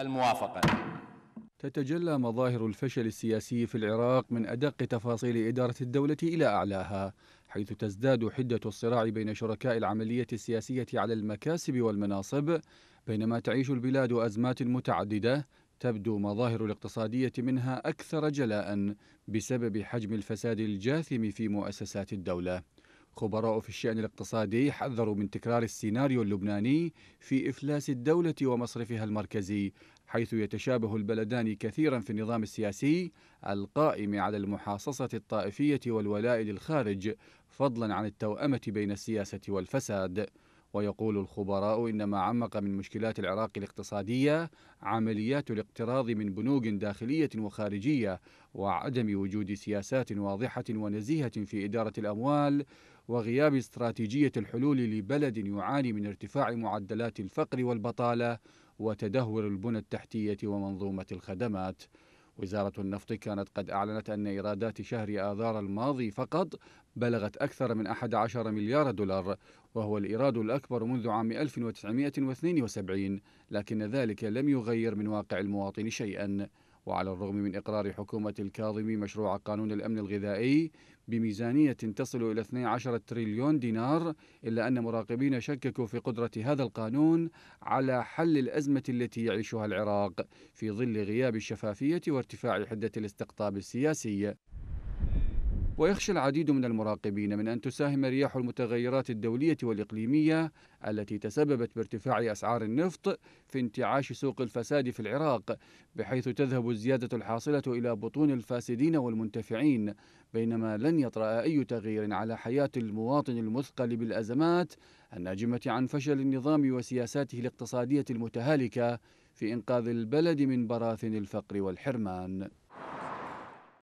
الموافقة تتجلى مظاهر الفشل السياسي في العراق من أدق تفاصيل إدارة الدولة إلى أعلاها حيث تزداد حدة الصراع بين شركاء العملية السياسية على المكاسب والمناصب بينما تعيش البلاد أزمات متعددة تبدو مظاهر الاقتصادية منها أكثر جلاء بسبب حجم الفساد الجاثم في مؤسسات الدولة خبراء في الشأن الاقتصادي حذروا من تكرار السيناريو اللبناني في إفلاس الدولة ومصرفها المركزي حيث يتشابه البلدان كثيرا في النظام السياسي القائم على المحاصصة الطائفية والولاء للخارج فضلا عن التوأمة بين السياسة والفساد ويقول الخبراء إن ما عمق من مشكلات العراق الاقتصادية عمليات الاقتراض من بنوك داخلية وخارجية وعدم وجود سياسات واضحة ونزيهة في إدارة الأموال وغياب استراتيجية الحلول لبلد يعاني من ارتفاع معدلات الفقر والبطالة وتدهور البنى التحتية ومنظومة الخدمات وزارة النفط كانت قد أعلنت أن إيرادات شهر آذار الماضي فقط بلغت أكثر من 11 مليار دولار وهو الإيراد الأكبر منذ عام 1972 لكن ذلك لم يغير من واقع المواطن شيئا وعلى الرغم من إقرار حكومة الكاظمي مشروع قانون الأمن الغذائي بميزانية تصل إلى 12 تريليون دينار إلا أن مراقبين شككوا في قدرة هذا القانون على حل الأزمة التي يعيشها العراق في ظل غياب الشفافية وارتفاع حدة الاستقطاب السياسي ويخشى العديد من المراقبين من أن تساهم رياح المتغيرات الدولية والإقليمية التي تسببت بارتفاع أسعار النفط في انتعاش سوق الفساد في العراق بحيث تذهب الزيادة الحاصلة إلى بطون الفاسدين والمنتفعين بينما لن يطرأ أي تغيير على حياة المواطن المثقل بالأزمات الناجمة عن فشل النظام وسياساته الاقتصادية المتهالكة في إنقاذ البلد من براثن الفقر والحرمان